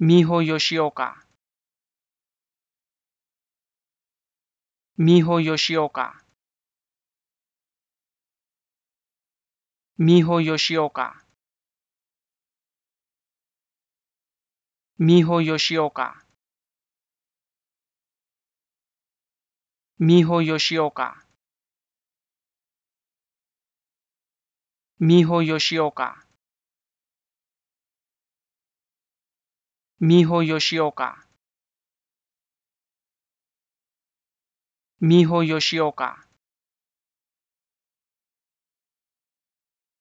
みほよしおかみほよしおかみほよしおかみほよしおかみほよしおかみほよしおかみほよしおかみほよしおか